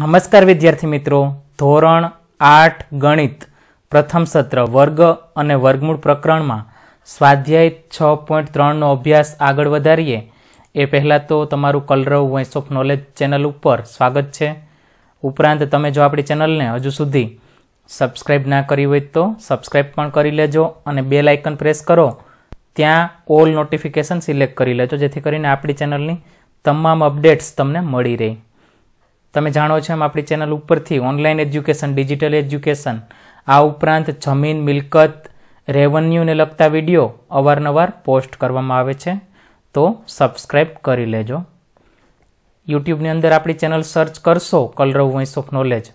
નમસ્કાર વિદ્યાર્થી મિત્રો ધોરણ આઠ ગણિત પ્રથમ સત્ર વર્ગ અને વર્ગમૂળ પ્રકરણમાં સ્વાધ્યાય છ પોઈન્ટ ત્રણનો અભ્યાસ આગળ વધારીએ એ પહેલાં તો તમારું Kalrav voice of knowledge channel ઉપર સ્વાગત છે ઉપરાંત તમે જો આપણી ચેનલને હજુ સુધી સબસ્ક્રાઈબ ના કરી હોય તો સબસ્ક્રાઈબ પણ કરી લેજો અને બે લાઇકન પ્રેસ કરો ત્યાં ઓલ નોટિફિકેશન સિલેક્ટ કરી લેજો જેથી કરીને આપણી ચેનલની તમામ અપડેટ્સ તમને મળી રહે તમે જાણો છો એમ આપણી ચેનલ ઉપરથી ઓનલાઈન એજ્યુકેશન ડિજિટલ એજ્યુકેશન આ ઉપરાંત જમીન મિલકત રેવન્યુને લગતા વિડીયો અવારનવાર પોસ્ટ કરવામાં આવે છે તો સબસ્ક્રાઈબ કરી લેજો યુટ્યુબની અંદર આપણી ચેનલ સર્ચ કરશો કલરવ વોઇસ ઓફ નોલેજ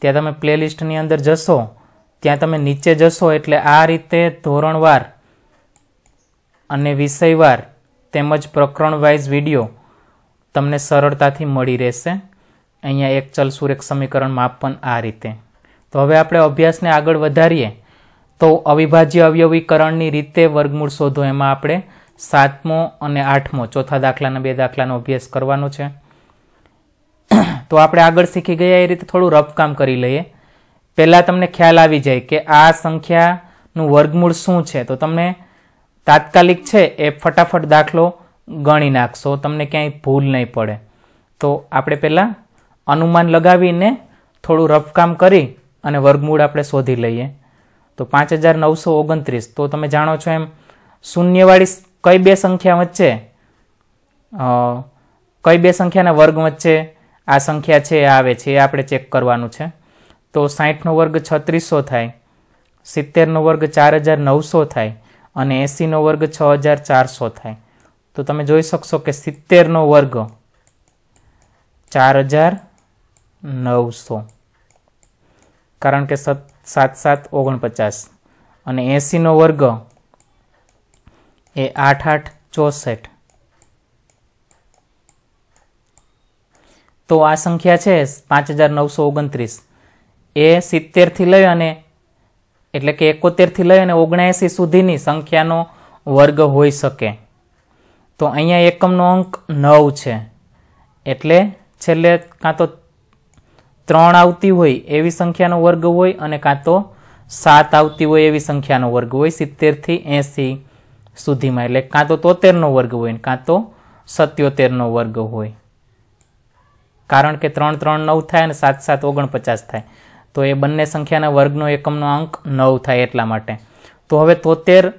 ત્યાં તમે પ્લેલિસ્ટની અંદર જશો ત્યાં તમે નીચે જશો એટલે આ રીતે ધોરણવાર અને વિષયવાર તેમજ પ્રકરણ વાઇઝ વિડીયો તમને સરળતાથી મળી રહેશે અહીંયા એક ચલ સુરેખ સમીકરણ માપન આ રીતે તો હવે આપણે અભ્યાસને આગળ વધારીએ તો અવિભાજ્ય અવયવીકરણની રીતે વર્ગમૂળ શોધો એમાં આપણે સાતમો અને આઠમો ચોથા દાખલાના બે દાખલાનો અભ્યાસ કરવાનો છે તો આપણે આગળ શીખી ગયા એ રીતે થોડું રફ કામ કરી લઈએ પહેલાં તમને ખ્યાલ આવી જાય કે આ સંખ્યાનું વર્ગમૂળ શું છે તો તમને તાત્કાલિક છે એ ફટાફટ દાખલો ગણી નાખશો તમને ક્યાંય ભૂલ નહીં પડે તો આપણે પહેલાં અનુમાન લગાવીને થોડું રફકામ કરી અને વર્ગમૂળ આપણે શોધી લઈએ તો પાંચ હજાર નવસો ઓગણત્રીસ તો તમે જાણો છો એમ શૂન્યવાળી કઈ બે સંખ્યા વચ્ચે કઈ બે સંખ્યાના વર્ગ વચ્ચે આ સંખ્યા છે આવે છે એ આપણે ચેક કરવાનું છે તો સાહીઠનો વર્ગ છત્રીસો થાય સિત્તેરનો વર્ગ ચાર હજાર નવસો થાય અને એંસીનો વર્ગ છ હજાર ચારસો થાય તો તમે જોઈ શકશો કે સિત્તેરનો વર્ગ ચાર હજાર નવસો કારણ કે સત સાત સાત ઓગણપચાસ અને એંસીનો વર્ગ એ આઠ આઠ ચોસઠ તો આ સંખ્યા છે પાંચ હજાર નવસો ઓગણત્રીસ એ સિત્તેરથી લઈ અને એટલે કે એકોતેરથી લઈ અને ઓગણએંસી સુધીની સંખ્યાનો વર્ગ હોઈ શકે તો અહીંયા એકમનો અંક નવ છે એટલે છેલ્લે કાં તો ત્રણ આવતી હોય એવી સંખ્યાનો વર્ગ હોય અને કાં તો સાત આવતી હોય એવી સંખ્યાનો વર્ગ હોય સિત્તેરથી એંસી સુધીમાં એટલે કાં તો તોતેરનો વર્ગ હોય કાં તો સત્યોતેરનો વર્ગ હોય કારણ કે ત્રણ ત્રણ નવ થાય અને સાત સાત ઓગણપચાસ થાય તો એ બંને સંખ્યાના વર્ગનો એકમનો અંક નવ થાય એટલા માટે તો હવે તોતેર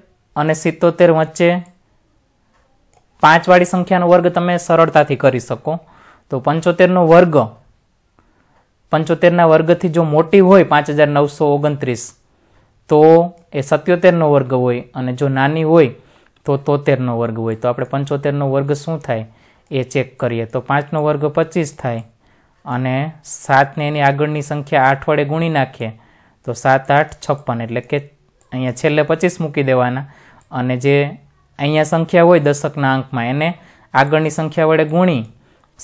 અને સિત્તોતેર વચ્ચે પાંચવાળી સંખ્યાનો વર્ગ તમે સરળતાથી કરી શકો તો પંચોતેરનો વર્ગ પંચોતેરના વર્ગથી જો મોટી હોય પાંચ હજાર નવસો ઓગણત્રીસ તો એ સત્યોતેરનો વર્ગ હોય અને જો નાની હોય તો તોતેરનો વર્ગ હોય તો આપણે પંચોતેરનો વર્ગ શું થાય એ ચેક કરીએ તો પાંચનો વર્ગ પચીસ થાય અને સાતને એની આગળની સંખ્યા આઠ વડે ગુણી નાખીએ તો સાત આઠ છપ્પન એટલે કે અહીંયા છેલ્લે પચીસ મૂકી દેવાના અને જે અહીંયા સંખ્યા હોય દશકના અંકમાં એને આગળની સંખ્યા વડે ગુણી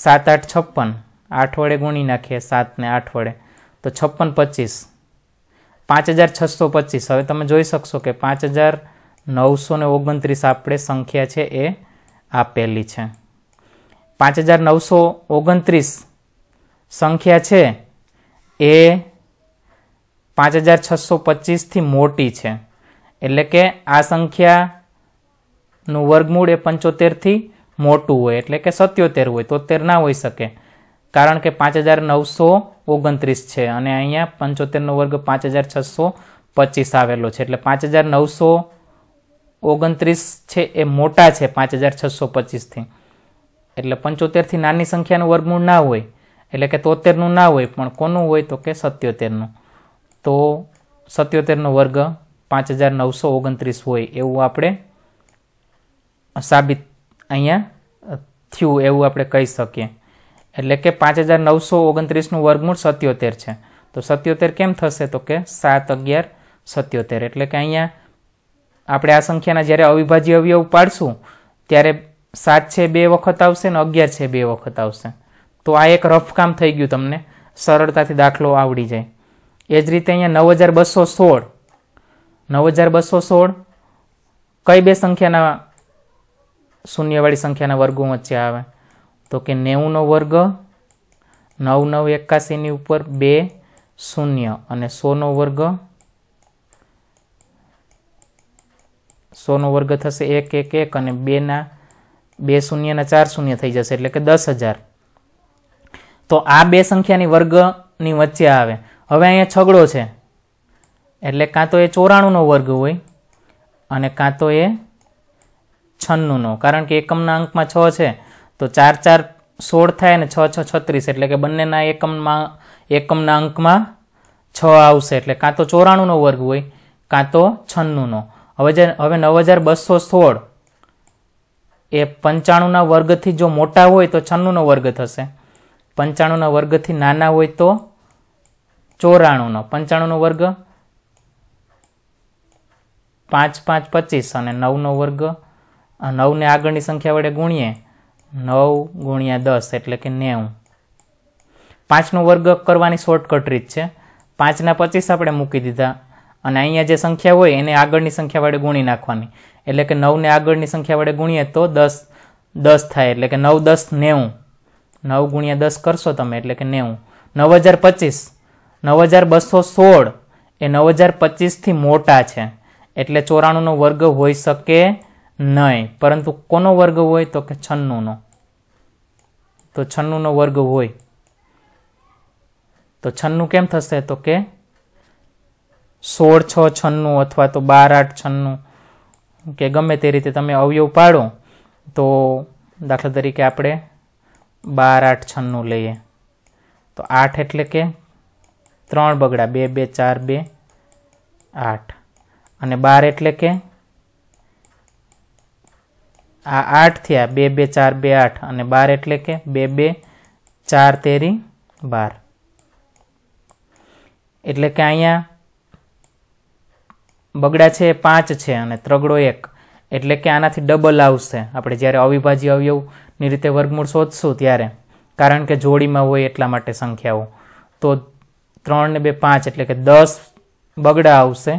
સાત આઠ છપ્પન આઠ વડે ગુણી નાખીએ સાતને આઠ વડે તો છપ્પન પચીસ પાંચ હજાર છસો પચીસ હવે તમે જોઈ શકશો કે પાંચ હજાર નવસો ને ઓગણત્રીસ આપણે સંખ્યા છે એ આપેલી છે પાંચ હજાર નવસો ઓગણત્રીસ સંખ્યા છે એ પાંચ હજાર છસો પચીસથી મોટી છે એટલે કે આ સંખ્યાનું વર્ગમૂળ એ પંચોતેરથી મોટું હોય એટલે કે સત્યોતેર હોય તોતેર ના હોઈ શકે કારણ કે પાંચ હજાર નવસો ઓગણત્રીસ છે અને અહીંયા પંચોતેરનો વર્ગ પાંચ હજાર છસો પચીસ આવેલો છે એટલે પાંચ હજાર નવસો ઓગણત્રીસ છે એ મોટા છે પાંચ હજાર છસો પચીસથી એટલે પંચોતેરથી નાની સંખ્યાનું વર્ગમૂળ ના હોય એટલે કે તોતેરનું ના હોય પણ કોનું હોય તો કે સત્યોતેરનું તો સત્યોતેરનો વર્ગ પાંચ હજાર નવસો ઓગણત્રીસ હોય એવું આપણે સાબિત અહીંયા થયું એવું આપણે કહી શકીએ એટલે કે પાંચ હજાર નવસો ઓગણત્રીસનું વર્ગમૂળ સત્યોતેર છે તો સત્યોતેર કેમ થશે તો કે સાત અગિયાર સત્યોતેર એટલે કે અહીંયા આપણે આ સંખ્યાના જ્યારે અવિભાજ્ય અવયવ પાડશું ત્યારે સાત છે બે વખત આવશે ને અગિયાર છે બે વખત આવશે તો આ એક રફ કામ થઈ ગયું તમને સરળતાથી દાખલો આવડી જાય એ જ રીતે અહીંયા નવ હજાર બસો સોળ નવ હજાર બસો સોળ કઈ બે સંખ્યાના શૂન્યવાળી સંખ્યાના વર્ગો વચ્ચે આવે તો કે નેવુંનો વર્ગ નવ નવ એકાસીની ઉપર બે શૂન્ય અને સોનો વર્ગ સોનો વર્ગ થશે એક એક એક અને બેના બે શૂન્યના ચાર શૂન્ય થઈ જશે એટલે કે દસ હજાર તો આ બે સંખ્યાની વર્ગની વચ્ચે આવે હવે અહીંયા છગડો છે એટલે કાં તો એ ચોરાણુંનો વર્ગ હોય અને કાં તો એ છન્નુંનો કારણ કે એકમના અંકમાં છ છે તો ચાર ચાર સોળ થાય ને છ છ છત્રીસ એટલે કે બંનેના એકમમાં એકમના અંકમાં છ આવશે એટલે કાં તો ચોરાણુંનો વર્ગ હોય કાં તો છન્નુંનો હવે જે હવે નવ હજાર બસો સોળ એ પંચાણુંના વર્ગથી જો મોટા હોય તો છન્નુંનો વર્ગ થશે પંચાણુંના વર્ગથી નાના હોય તો ચોરાણુંનો પંચાણુંનો વર્ગ પાંચ પાંચ પચીસ અને નવનો વર્ગ નવને આગળની સંખ્યા વડે ગુણીએ નવ ગુણ્યા દસ એટલે કે નેવું પાંચનો વર્ગ કરવાની શોર્ટકટ રીત છે પાંચના પચીસ આપણે મૂકી દીધા અને અહીંયા જે સંખ્યા હોય એને આગળની સંખ્યા વડે ગુણી નાખવાની એટલે કે નવને આગળની સંખ્યા વડે ગુણીએ તો દસ દસ થાય એટલે કે નવ દસ નેવું નવ ગુણ્યા દસ કરશો તમે એટલે કે નેવું નવ હજાર પચીસ નવ હજાર બસો સોળ એ નવ હજાર પચીસથી મોટા છે એટલે ચોરાણુંનો વર્ગ હોઈ શકે નહીં પરંતુ કોનો વર્ગ હોય તો કે છન્નુંનો તો છન્નુંનો વર્ગ હોય તો છન્નું કેમ થશે તો કે સોળ છ છન્નું અથવા તો બાર આઠ છન્નું કે ગમે તે રીતે તમે અવયવ પાડો તો દાખલા તરીકે આપણે બાર આઠ છન્નું લઈએ તો આઠ એટલે કે ત્રણ બગડા બે બે ચાર બે આઠ અને બાર એટલે કે આ આઠ થયા બે બે ચાર બે આઠ અને બાર એટલે કે બે બે ચાર તેરી બાર એટલે કે અહીંયા બગડા છે પાંચ છે અને ત્રગડો એક એટલે કે આનાથી ડબલ આવશે આપણે જ્યારે અવિભાજ્ય અવયવની રીતે વર્ગમૂળ શોધશું ત્યારે કારણ કે જોડીમાં હોય એટલા માટે સંખ્યાઓ તો ત્રણ ને બે પાંચ એટલે કે દસ બગડા આવશે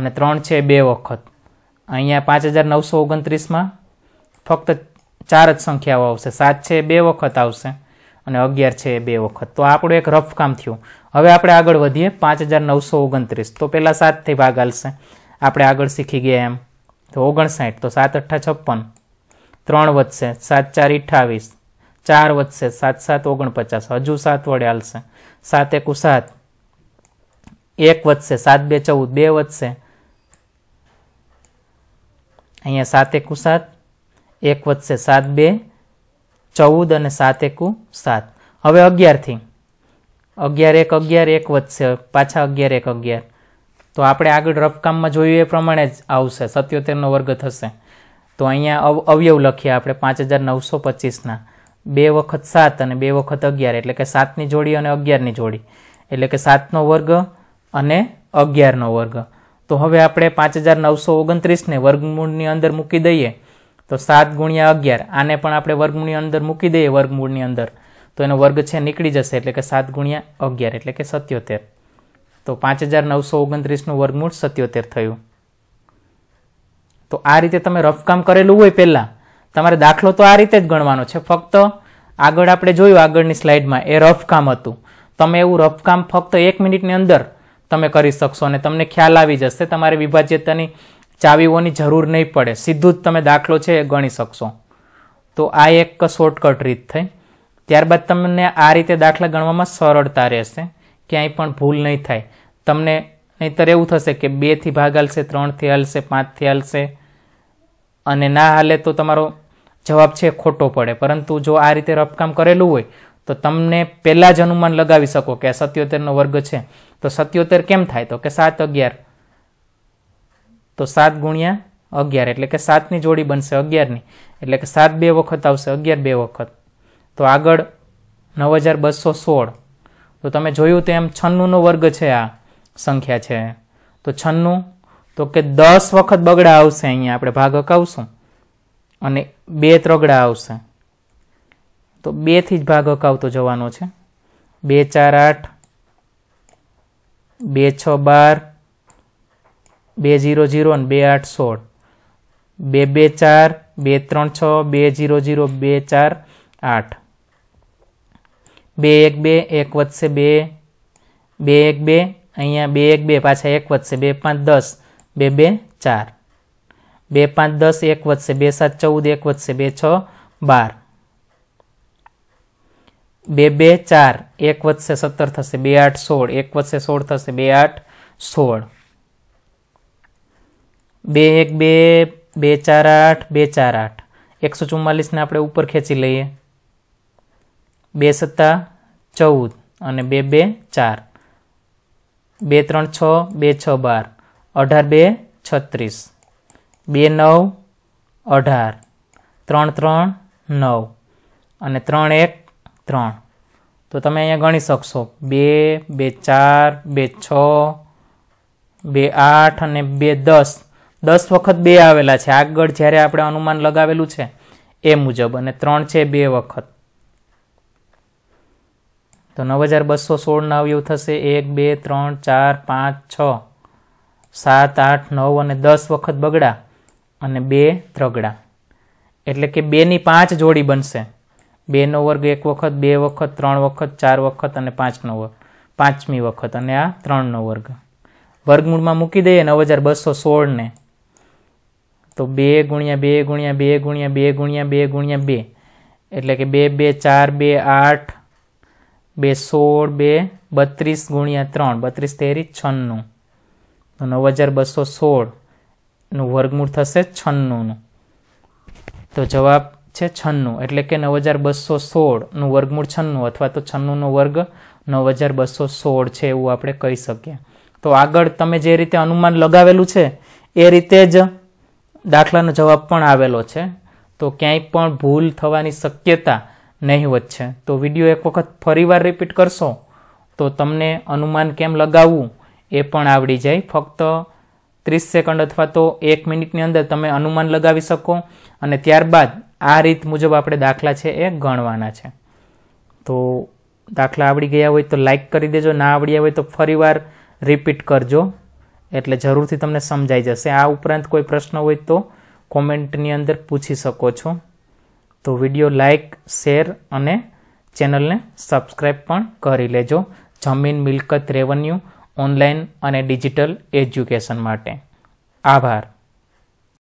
અને ત્રણ છે બે વખત અહીંયા પાંચ હજાર નવસો ઓગણત્રીસમાં ફક્ત ચાર જ સંખ્યાઓ આવશે સાત છે બે વખત આવશે અને અગિયાર છે બે વખત તો આપણું એક રફ કામ થયું હવે આપણે આગળ વધીએ પાંચ હજાર નવસો ઓગણત્રીસ તો પહેલાં સાતથી ભાગ આવશે આપણે આગળ શીખી ગયા એમ તો ઓગણસાઠ તો સાત અઠ્ઠા છપ્પન ત્રણ વધશે સાત ચાર અઠ્ઠાવીસ ચાર વધશે સાત સાત ઓગણપચાસ હજુ સાત વડે આવશે સાત એકુ સાત એક વધશે સાત બે ચૌદ બે વધશે અહીંયા સાત એકુ સાત એક વધશે સાત બે ચૌદ અને સાત એકુ સાત હવે અગિયારથી અગિયાર એક અગિયાર એક વધશે પાછા અગિયાર એક અગિયાર તો આપણે આગળ રફકામમાં જોયું એ પ્રમાણે જ આવશે સત્યોતેરનો વર્ગ થશે તો અહીંયા અવયવ લખીએ આપણે પાંચ હજાર નવસો પચીસના બે વખત સાત અને બે વખત અગિયાર એટલે કે સાતની જોડી અને અગિયારની જોડી એટલે કે સાતનો વર્ગ અને અગિયારનો વર્ગ તો હવે આપણે પાંચ હજાર નવસો ઓગણત્રીસને વર્ગમૂળની અંદર મૂકી દઈએ તો સાત ગુણ્યા અગિયાર આને પણ આપણે વર્ગમૂળની અંદર મૂકી દઈએ વર્ગમૂળની અંદર તો એનો વર્ગ છે નીકળી જશે એટલે કે સાત ગુણ્યા અગિયાર એટલે કે સત્યોતેર તો પાંચ હજાર નવસો ઓગણત્રીસનું વર્ગમૂળ સત્યોતેર થયું તો આ રીતે તમે રફકામ કરેલું હોય પહેલાં તમારે દાખલો તો આ રીતે જ ગણવાનો છે ફક્ત આગળ આપણે જોયું આગળની સ્લાઇડમાં એ રફકામ હતું તમે એવું રફકામ ફક્ત એક મિનિટની અંદર તમે કરી શકશો અને તમને ખ્યાલ આવી જશે તમારે વિભાજ્યતાની ચાવીઓની જરૂર નહીં પડે સીધું જ તમે દાખલો છે એ ગણી શકશો તો આ એક શોર્ટકટ રીત થઈ ત્યારબાદ તમને આ રીતે દાખલા ગણવામાં સરળતા રહેશે ક્યાંય પણ ભૂલ નહીં થાય તમને નહીંતર એવું થશે કે બેથી ભાગ હાલશે ત્રણથી હાલશે પાંચથી હાલશે અને ના હાલે તો તમારો જવાબ છે ખોટો પડે પરંતુ જો આ રીતે રફકામ કરેલું હોય તો તમને પહેલાં જ અનુમાન લગાવી શકો કે સત્યોતેરનો વર્ગ છે તો સત્યોતેર કેમ થાય તો કે સાત અગિયાર તો સાત ગુણ્યા અગિયાર એટલે કે સાતની જોડી બનશે અગિયારની એટલે કે સાત બે વખત આવશે અગિયાર બે વખત તો આગળ નવ હજાર બસો સોળ તો તમે જોયું તેમ છન્નુંનો વર્ગ છે આ સંખ્યા છે તો છન્નું તો કે દસ વખત બગડા આવશે અહીંયા આપણે ભાગ હકાવશું અને બે ત્રગડા આવશે તો બેથી જ ભાગ હકાવતો જવાનો છે બે ચાર આઠ બે છ બાર बे जीरो जीरो बे आठ सोल बे, बे चार बे त्र छीरो जीरो बे चार आठ बे एक बे एक वे बे, बे एक बे अँ बे एक बे पाचा एक वे बे पाँच दस बे बे चार बे पाँच दस एक वे बे सात चौदह एक वे बे छ बार बे बे चार एक वे सत्तर थे बे आठ सोल एक वे सोल थे बे आठ सोल બે એક બે બે ચાર આઠ બે ચાર આઠ એકસો ચુમ્માલીસને આપણે ઉપર ખેંચી લઈએ બે સત્તા ચૌદ અને બે બે ચાર બે ત્રણ છ બે છ બાર અઢાર બે છત્રીસ બે નવ અઢાર ત્રણ ત્રણ નવ અને ત્રણ એક ત્રણ તો તમે અહીંયા ગણી શકશો બે બે ચાર બે છ બે આઠ અને બે દસ દસ વખત બે આવેલા છે આગળ જ્યારે આપણે અનુમાન લગાવેલું છે એ મુજબ અને ત્રણ છે બે વખત તો નવ હજાર બસો સોળના અવયવ થશે એક બે ત્રણ ચાર પાંચ છ સાત આઠ નવ અને દસ વખત બગડા અને બે ત્રગડા એટલે કે બેની પાંચ જોડી બનશે બેનો વર્ગ એક વખત બે વખત ત્રણ વખત ચાર વખત અને પાંચનો વર્ગ પાંચમી વખત અને આ ત્રણનો વર્ગ વર્ગમૂળમાં મૂકી દઈએ નવ હજાર બસો સોળને તો બે ગુણ્યા બે ગુણ્યા બે ગુણ્યા બે ગુણ્યા બે ગુણ્યા બે એટલે કે બે બે ચાર બે આઠ બે સોળ બે બત્રીસ ગુણ્યા ત્રણ બત્રીસ તેરી છન્નું તો નવ હજાર બસો સોળનું વર્ગમૂળ થશે છન્નુંનું તો જવાબ છે છન્નું એટલે કે નવ હજાર બસો સોળનું વર્ગમૂળ છન્નું અથવા તો છન્નુંનો વર્ગ નવ હજાર બસો સોળ છે એવું આપણે કહી શકીએ તો આગળ તમે જે રીતે અનુમાન લગાવેલું છે એ રીતે જ દાખલાનો જવાબ પણ આવેલો છે તો ક્યાંય પણ ભૂલ થવાની શક્યતા નહીવત છે તો વિડીયો એક વખત ફરીવાર રિપીટ કરશો તો તમને અનુમાન કેમ લગાવવું એ પણ આવડી જાય ફક્ત ત્રીસ સેકન્ડ અથવા તો એક મિનિટની અંદર તમે અનુમાન લગાવી શકો અને ત્યારબાદ આ રીત મુજબ આપણે દાખલા છે એ ગણવાના છે તો દાખલા આવડી ગયા હોય તો લાઇક કરી દેજો ના આવડ્યા હોય તો ફરીવાર રિપીટ કરજો એટલે જરૂરથી તમને સમજાઈ જશે આ ઉપરાંત કોઈ પ્રશ્ન હોય તો કોમેન્ટની અંદર પૂછી શકો છો તો વિડીયો લાઇક શેર અને ચેનલને સબસ્ક્રાઈબ પણ કરી લેજો જમીન મિલકત રેવન્યુ ઓનલાઈન અને ડિજિટલ એજ્યુકેશન માટે આભાર